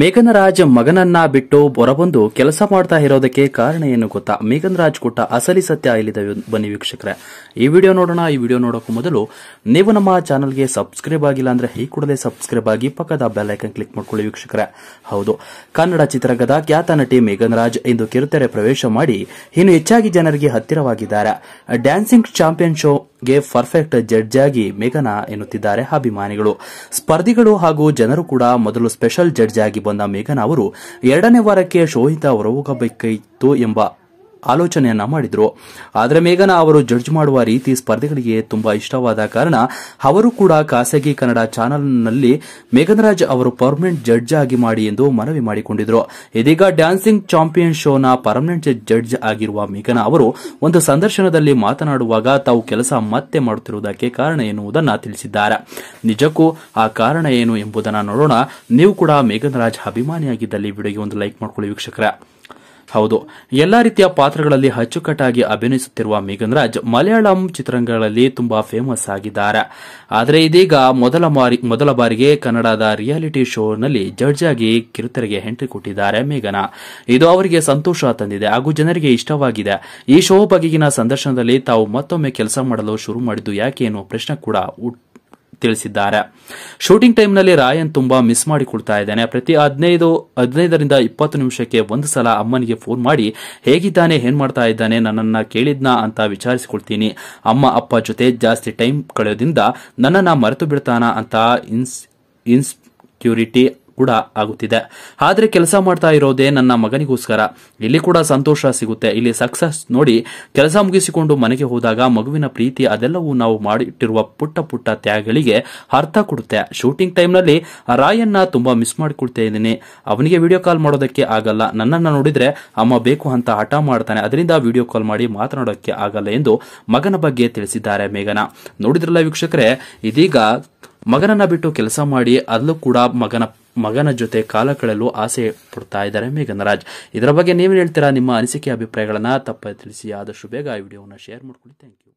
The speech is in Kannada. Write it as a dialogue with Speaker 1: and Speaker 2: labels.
Speaker 1: ಮೇಘನ್ ಮಗನನ್ನ ಬಿಟ್ಟು ಹೊರಬಂದು ಕೆಲಸ ಮಾಡ್ತಾ ಇರೋದಕ್ಕೆ ಕಾರಣ ಏನು ಗೊತ್ತಾ ಮೇಘನ್ ರಾಜ್ ಕೊಟ್ಟ ಅಸಲಿ ಸತ್ಯ ಇಲ್ಲಿದೆ ಬನ್ನಿ ವೀಕ್ಷಕರೇ ಈ ವಿಡಿಯೋ ನೋಡೋಣ ಈ ವಿಡಿಯೋ ನೋಡೋಕ್ಕೂ ಮೊದಲು ನೀವು ನಮ್ಮ ಚಾನಲ್ಗೆ ಸಬ್ಸ್ಕ್ರೈಬ್ ಆಗಿಲ್ಲ ಅಂದ್ರೆ ಈ ಕೂಡಲೇ ಸಬ್ಸ್ಕ್ರೈಬ್ ಆಗಿ ಪಕ್ಕದ ಬೆಲ್ ಐಕನ್ ಕ್ಲಿಕ್ ಮಾಡ್ಕೊಳ್ಳಿ ವೀಕ್ಷಕರೇ ಹೌದು ಕನ್ನಡ ಚಿತ್ರರಂಗದ ಖ್ಯಾತ ನಟಿ ಮೇಘನ್ ರಾಜ್ ಇಂದು ಕಿರುತೆರೆ ಪ್ರವೇಶ ಮಾಡಿ ಇನ್ನು ಹೆಚ್ಚಾಗಿ ಜನರಿಗೆ ಹತ್ತಿರವಾಗಿದ್ದಾರೆ ಡ್ಯಾನ್ಸಿಂಗ್ ಚಾಂಪಿಯನ್ ಶೋ ಗೆ ಪರ್ಫೆಕ್ಟ್ ಜಡ್ಜ್ ಆಗಿ ಮೇಘನಾ ಎನ್ನುತ್ತಿದ್ದಾರೆ ಅಭಿಮಾನಿಗಳು ಸ್ಪರ್ಧಿಗಳು ಹಾಗೂ ಜನರು ಕೂಡ ಮೊದಲು ಸ್ಪೆಷಲ್ ಜಡ್ಜ್ ಆಗಿ ಬಂದ ಮೇಘನಾ ಅವರು ಎರಡನೇ ವಾರಕ್ಕೆ ಶೋಹಿತ ಹೊರಹೋಗಬೇಕಿತ್ತು ಎಂಬ ಆಲೋಚನೆಯನ್ನ ಮಾಡಿದ್ರು ಆದರೆ ಮೇಘನಾ ಅವರು ಜಡ್ಜ್ ಮಾಡುವ ರೀತಿ ಸ್ಪರ್ಧೆಗಳಿಗೆ ತುಂಬಾ ಇಷ್ಟವಾದ ಕಾರಣ ಅವರು ಕೂಡ ಖಾಸಗಿ ಕನ್ನಡ ಚಾನೆಲ್ನಲ್ಲಿ ಮೇಘನರಾಜ್ ಅವರು ಪರ್ಮನೆಂಟ್ ಜಡ್ಜ್ ಆಗಿ ಮಾಡಿ ಎಂದು ಮನವಿ ಮಾಡಿಕೊಂಡಿದ್ರು ಇದೀಗ ಡ್ಯಾನ್ಸಿಂಗ್ ಚಾಂಪಿಯನ್ ಶೋನ ಪರ್ಮನೆಂಟ್ ಜಡ್ಜ್ ಆಗಿರುವ ಮೇಘನಾ ಅವರು ಒಂದು ಸಂದರ್ಶನದಲ್ಲಿ ಮಾತನಾಡುವಾಗ ತಾವು ಕೆಲಸ ಮತ್ತೆ ಮಾಡುತ್ತಿರುವುದಕ್ಕೆ ಕಾರಣ ಎನ್ನುವುದನ್ನು ತಿಳಿಸಿದ್ದಾರೆ ನಿಜಕ್ಕೂ ಆ ಕಾರಣ ಏನು ಎಂಬುದನ್ನು ನೋಡೋಣ ನೀವು ಕೂಡ ಮೇಘನರಾಜ್ ಅಭಿಮಾನಿಯಾಗಿದ್ದಲ್ಲಿ ವಿಡಿಯೋಗೆ ಒಂದು ಲೈಕ್ ಮಾಡಿಕೊಳ್ಳಿ ವೀಕ್ಷಕರ ಹೌದು ಎಲ್ಲ ರೀತಿಯ ಪಾತ್ರಗಳಲ್ಲಿ ಅಚ್ಚುಕಟ್ಟಾಗಿ ಅಭಿನಯಿಸುತ್ತಿರುವ ಮೇಘನ್ರಾಜ್ ಮಲಯಾಳಂ ಚಿತ್ರಗಳಲ್ಲಿ ತುಂಬಾ ಫೇಮಸ್ ಆಗಿದ್ದಾರೆ ಆದರೆ ಇದೀಗ ಮೊದಲ ಮೊದಲ ಬಾರಿಗೆ ಕನ್ನಡದ ರಿಯಾಲಿಟಿ ಶೋನಲ್ಲಿ ಜಡ್ಜ್ ಆಗಿ ಕಿರುತೆರೆಗೆ ಎಂಟ್ರಿ ಕೊಟ್ಟಿದ್ದಾರೆ ಮೇಘನ ಇದು ಅವರಿಗೆ ಸಂತೋಷ ತಂದಿದೆ ಹಾಗೂ ಜನರಿಗೆ ಇಷ್ಟವಾಗಿದೆ ಈ ಶೋ ಬಗೆಗಿನ ಸಂದರ್ಶನದಲ್ಲಿ ತಾವು ಮತ್ತೊಮ್ಮೆ ಕೆಲಸ ಮಾಡಲು ಶುರು ಮಾಡಿದ್ದು ಯಾಕೆ ಎನ್ನುವ ಪ್ರಶ್ನೆ ಕೂಡ ತಿಳಿಸಿದ್ದಾರೆ ಶೂಟಿಂಗ್ ಟೈಮ್ನಲ್ಲಿ ರಾಯನ್ ತುಂಬಾ ಮಿಸ್ ಮಾಡಿಕೊಳ್ತಾ ಇದ್ದಾನೆ ಪ್ರತಿ ಹದಿನೈದು ಹದಿನೈದರಿಂದ ಇಪ್ಪತ್ತು ನಿಮಿಷಕ್ಕೆ ಒಂದು ಸಲ ಅಮ್ಮನಿಗೆ ಫೋನ್ ಮಾಡಿ ಹೇಗಿದ್ದಾನೆ ಏನ್ ಮಾಡ್ತಾ ಇದ್ದಾನೆ ನನ್ನನ್ನ ಕೇಳಿದ್ನಾ ಅಂತ ವಿಚಾರಿಸಿಕೊಳ್ತೀನಿ ಅಮ್ಮ ಅಪ್ಪ ಜೊತೆ ಜಾಸ್ತಿ ಟೈಮ್ ಕಳೆಯೋದ್ರಿಂದ ನನ್ನನ್ನ ಮರೆತು ಬಿಡ್ತಾನ ಅಂತ ಇನ್ಸ್ ಇನ್ಸ್ಕ್ಯೂರಿಟಿ ಕೂಡ ಆಗುತ್ತಿದೆ ಆದರೆ ಕೆಲಸ ಮಾಡ್ತಾ ಇರೋದೇ ನನ್ನ ಮಗನಿಗೋಸ್ಕರ ಇಲ್ಲಿ ಕೂಡ ಸಂತೋಷ ಸಿಗುತ್ತೆ ಇಲ್ಲಿ ಸಕ್ಸಸ್ ನೋಡಿ ಕೆಲಸ ಮುಗಿಸಿಕೊಂಡು ಮನೆಗೆ ಹೋದಾಗ ಮಗುವಿನ ಪ್ರೀತಿ ಅದೆಲ್ಲವೂ ನಾವು ಮಾಡಿಟ್ಟಿರುವ ಪುಟ್ಟ ಪುಟ್ಟ ತ್ಯಾಗಗಳಿಗೆ ಅರ್ಥ ಕೊಡುತ್ತೆ ಶೂಟಿಂಗ್ ಟೈಮ್ನಲ್ಲಿ ರಾಯನ್ನ ತುಂಬಾ ಮಿಸ್ ಮಾಡಿಕೊಳ್ತಾ ಇದ್ದೀನಿ ಅವನಿಗೆ ವಿಡಿಯೋ ಕಾಲ್ ಮಾಡೋದಕ್ಕೆ ಆಗಲ್ಲ ನನ್ನನ್ನು ನೋಡಿದ್ರೆ ಅಮ್ಮ ಬೇಕು ಅಂತ ಹಠ ಮಾಡ್ತಾನೆ ಅದರಿಂದ ವಿಡಿಯೋ ಕಾಲ್ ಮಾಡಿ ಮಾತನಾಡೋಕ್ಕೆ ಆಗಲ್ಲ ಎಂದು ಮಗನ ಬಗ್ಗೆ ತಿಳಿಸಿದ್ದಾರೆ ಮೇಘನಾ ನೋಡಿದ್ರಲ್ಲ ವೀಕ್ಷಕರೇ ಇದೀಗ ಮಗನನ್ನ ಬಿಟ್ಟು ಕೆಲಸ ಮಾಡಿ ಅದಲ್ಲೂ ಕೂಡ ಮಗನ ಮಗನ ಜೊತೆ ಕಾಲ ಕಳೆಯಲು ಆಸೆ ಪಡ್ತಾ ಇದ್ದಾರೆ ಮೇಘನರಾಜ್ ಇದರ ಬಗ್ಗೆ ನೀವೇನು ಹೇಳ್ತೀರಾ ನಿಮ್ಮ ಅನಿಸಿಕೆ ಅಭಿಪ್ರಾಯಗಳನ್ನ ತಪ್ಪ ತಿಳಿಸಿ ಆದಷ್ಟು ಬೇಗ ಈ ವಿಡಿಯೋವನ್ನು ಶೇರ್ ಮಾಡ್ಕೊಳ್ಳಿ ಥ್ಯಾಂಕ್ ಯು